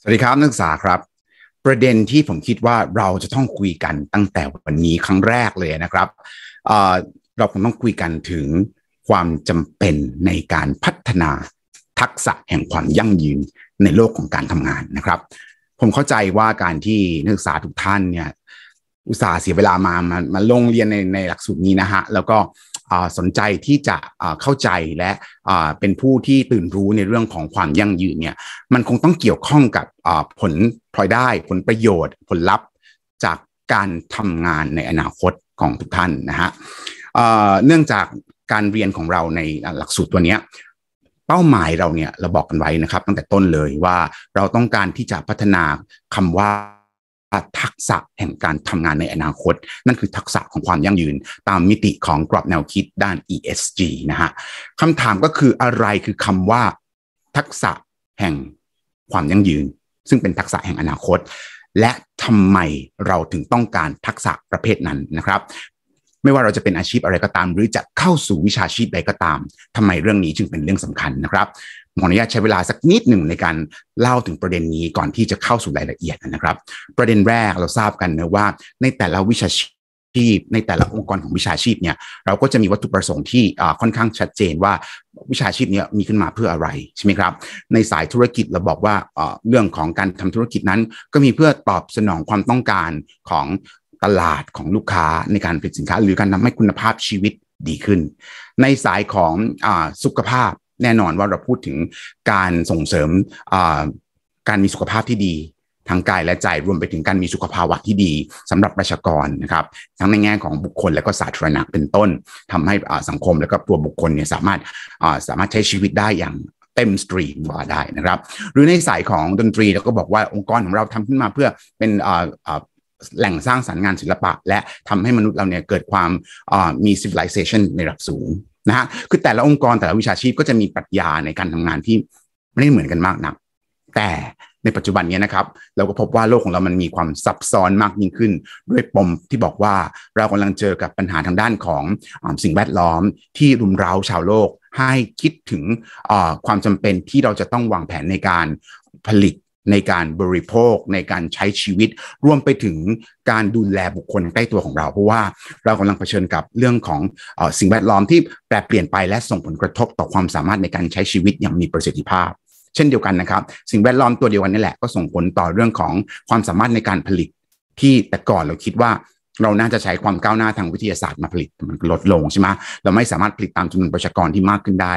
สวัสดีครับนักศึกษาครับประเด็นที่ผมคิดว่าเราจะต้องคุยกันตั้งแต่วันนี้ครั้งแรกเลยนะครับเเราคงต้องคุยกันถึงความจำเป็นในการพัฒนาทักษะแห่งความยั่งยืนในโลกของการทำงานนะครับ ผมเข้าใจว่าการที่นักศึกษาทุกท่านเนี่ยอุตส่าห์เสียเวลามามามาลงเรียนในในหลักสูตรนี้นะฮะแล้วก็สนใจที่จะเข้าใจและเป็นผู้ที่ตื่นรู้ในเรื่องของความยั่งยืนเนี่ยมันคงต้องเกี่ยวข้องกับผลพลอยได้ ผลประโยชน์ ผลลัพธ์จากการทำงานในอนาคตของทุกท่านนะฮะเนื่องจากการเรียนของเราในหลักสูตรตัวนี้เป้าหมายเราเนี่ยเราบอกกันไว้นะครับ ตั้งแต่ต้นเลยว่าเราต้องการที่จะพัฒนาคำว่าทักษะแห่งการทำงานในอนาคต นั่นคือทักษะของความยั่งยืน ตามมิติของกรอบแนวคิดด้าน ESG นะฮะคำถามก็คืออะไรคือคำว่าทักษะแห่งความยั่งยืน ซึ่งเป็นทักษะแห่งอนาคต และทำไมเราถึงต้องการทักษะประเภทนั้นนะครับไม่ว่าเราจะเป็นอาชีพอะไรก็ตามหรือจะเข้าสู่วิชาชีพใดก็ตาม ทำไมเรื่องนี้จึงเป็นเรื่องสำคัญนะครับ ขออนุญาตใช้เวลาสักนิดหนึ่งในการเล่าถึงประเด็นนี้ก่อนที่จะเข้าสู่รายละเอียดนะครับ ประเด็นแรกเราทราบกันนะว่าในแต่ละวิชาชีพในแต่ละองค์กรของวิชาชีพเนี่ยเราก็จะมีวัตถุประสงค์ที่ค่อนข้างชัดเจนว่า วิชาชีพเนี่ยมีขึ้นมาเพื่ออะไรใช่ไหมครับในสายธุรกิจเราบอกว่าเรื่องของการทำธุรกิจนั้น ก็มีเพื่อตอบสนองความต้องการของตลาดของลูกค้าในการผลิตสินค้าหรือการทำให้คุณภาพชีวิตดีขึ้น ในสายของอสุขภาพแน่นอนว่าเราพูดถึงการส่งเสริมการมีสุขภาพที่ดี ทางกายและใจรวมไปถึงการมีสุขภาวะที่ดี สำหรับประชากรนะครับ ทั้งในแง่ของบุคคล และก็สาธารณะเป็นต้น ทำให้สังคมและก็ตัวบุคคลเนี่ยสามารถสามารถใช้ชีวิตได้อย่างเต็มสตรีมว่าได้นะครับ หรือในสายของดนตรีเราก็บอกว่าองค์กรของเราทำขึ้นมาเพื่อเป็นแหล่งสร้างสารรค์งานศิลปะ และทำให้มนุษย์เราเนี่ยเกิดความมี civilization ในระดับสูงนะฮะคือแต่ละองค์กร แต่ละวิชาชีพก็จะมีปรัชญาในการทำงานที่ไม่ได้เหมือนกันมากนะักแต่ในปัจจุบันนี้นะครับ เราก็พบว่าโลกของเรามันมีความซับซ้อนมากยิ่งขึ้น ด้วยปมที่บอกว่าเรากำลังเจอกับปัญหาทางด้านของอสิ่งแวดล้อม ที่รุมเร้าชาวโลก ให้คิดถึงความจำเป็นที่เราจะต้องวางแผนในการผลิตในการบริโภคในการใช้ชีวิตรวมไปถึงการดูแลบุคคลใกล้ตัวของเรา เพราะว่าเรากำลังเผชิญกับเรื่องของอสิ่งแวดล้อมที่แปรเปลี่ยนไปและส่งผลกระทบต่อความสามารถในการใช้ชีวิตอย่างมีประสิทธิภาพ เช่นเดียวกันนะครับ สิ่งแวดล้อมตัวเดียวกันนี่แหละ ก็ส่งผลต่อเรื่องของความสามารถในการผลิต ที่แต่ก่อนเราคิดว่าเราน่าจะใช้ความก้าวหน้าทางวิทยาศาสตร์มาผลิตมันลดลงใช่ไหมเราไม่สามารถผลิตตามจำนวนประชากรที่มากขึ้นได้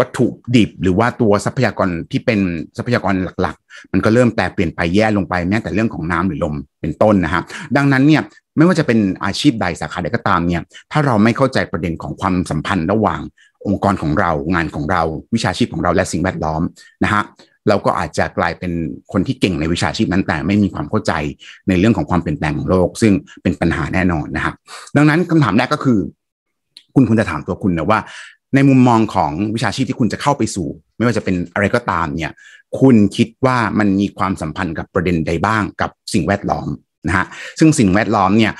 วัตถุดิบหรือว่าตัวทรัพยากรที่เป็นทรัพยากรหลัก ๆ มันก็เริ่มแปรเปลี่ยนไปแย่ลงไปแม้แต่เรื่องของน้ำหรือลมเป็นต้นนะฮะ ดังนั้นเนี่ยไม่ว่าจะเป็นอาชีพใดสาขาใดก็ตามเนี่ยถ้าเราไม่เข้าใจประเด็นของความสัมพันธ์ระหว่างองค์กรของเรางานของเราวิชาชีพของเราและสิ่งแวดล้อมนะฮะเราก็อาจจะกลายเป็นคนที่เก่งในวิชาชีพนั้นแต่ไม่มีความเข้าใจในเรื่องของความเปลี่ยนแปลงของโลกซึ่งเป็นปัญหาแน่นอนนะครับดังนั้นคำถามแรกก็คือ คุณคุณจะถามตัวคุณนะว่าในมุมมองของวิชาชีพที่คุณจะเข้าไปสู่ ไม่ว่าจะเป็นอะไรก็ตามเนี่ยคุณคิดว่ามันมีความสัมพันธ์กับประเด็นใดบ้างกับสิ่งแวดล้อมนะฮะซึ่งสิ่งแวดล้อมเนี่ย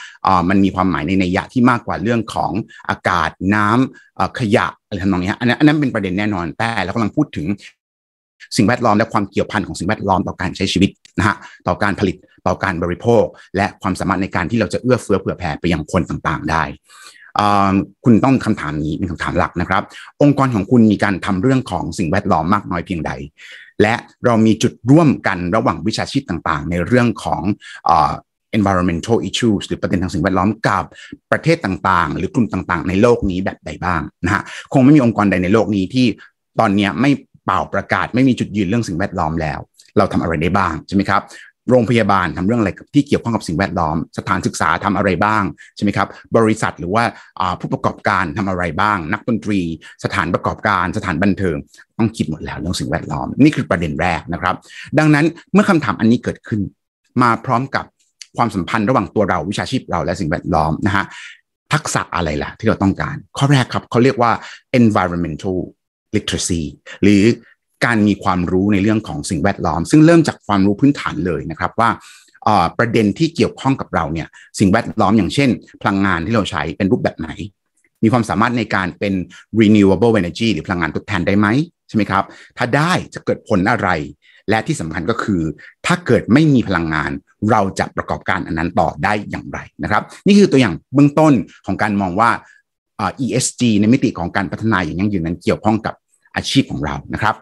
มันมีความหมายในในยะที่มากกว่าเรื่องของอากาศน้ำขยะอะไรทำนองนี้อันนั้นอันนั้นเป็นประเด็นแน่นอน แต่เรากำลังพูดถึงสิ่งแวดล้อมและความเกี่ยวพันของสิ่งแวดล้อมต่อการใช้ชีวิตนะฮะต่อการผลิตต่อการบริโภค และความสามารถในการที่เราจะเอื้อเฟื้อเผื่อแผ่ไปยังคนต่างๆได้คุณต้องคำถามนี้เป็นคำถามหลักนะครับ องค์กรของคุณมีการทำเรื่องของสิ่งแวดล้อมมากน้อยเพียงใด และเรามีจุดร่วมกันระหว่างวิชาชีพต่างๆ ในเรื่องของอ environmental issues หรือประเด็นทางสิ่งแวดล้อมกับประเทศต่างๆ หรือกลุ่มต่างๆ ในโลกนี้แบบใดบ้างนะฮะคงไม่มีองค์กรใดในโลกนี้ที่ตอนนี้ไม่เป่าประกาศไม่มีจุดยืนเรื่องสิ่งแวดล้อมแล้ว เราทำอะไรได้บ้างใช่ไหมครับโรงพยาบาลทำเรื่องอะไรที่เกี่ยวข้องกับสิ่งแวดล้อม สถานศึกษาทำอะไรบ้างใช่ไหมครับบริษัทหรือว่าผู้ประกอบการทำอะไรบ้าง นักดนตรีสถานประกอบการสถานบันเทิงต้องคิดหมดแล้วเรื่องสิ่งแวดล้อมนี่คือประเด็นแรกนะครับ ดังนั้นเมื่อคำถามอันนี้เกิดขึ้นมาพร้อมกับความสัมพันธ์ระหว่างตัวเราวิชาชีพเราและสิ่งแวดล้อมนะฮะทักษะอะไรล่ะที่เราต้องการข้อแรกครับเขาเรียกว่า environmental literacy หรือการมีความรู้ในเรื่องของสิ่งแวดล้อม ซึ่งเริ่มจากความรู้พื้นฐานเลยนะครับ ว่าประเด็นที่เกี่ยวข้องกับเราเนี่ยสิ่งแวดล้อมอย่างเช่น พลังงานที่เราใช้เป็นรูปแบบไหน มีความสามารถในการเป็น renewable energy หรือพลังงานทดแทนได้ไหมใช่ไหมครับถ้าได้จะเกิดผลอะไร และที่สำคัญก็คือ ถ้าเกิดไม่มีพลังงานเราจะประกอบการอันนันต่อได้อย่างไรนะครับ นี่คือตัวอย่างเบื้องต้นของการมองว่า ESG ในมิติของการพัฒนาอย่างยั่งยืนนั้นเกี่ยวข้องกับอาชีพของเรานะครับ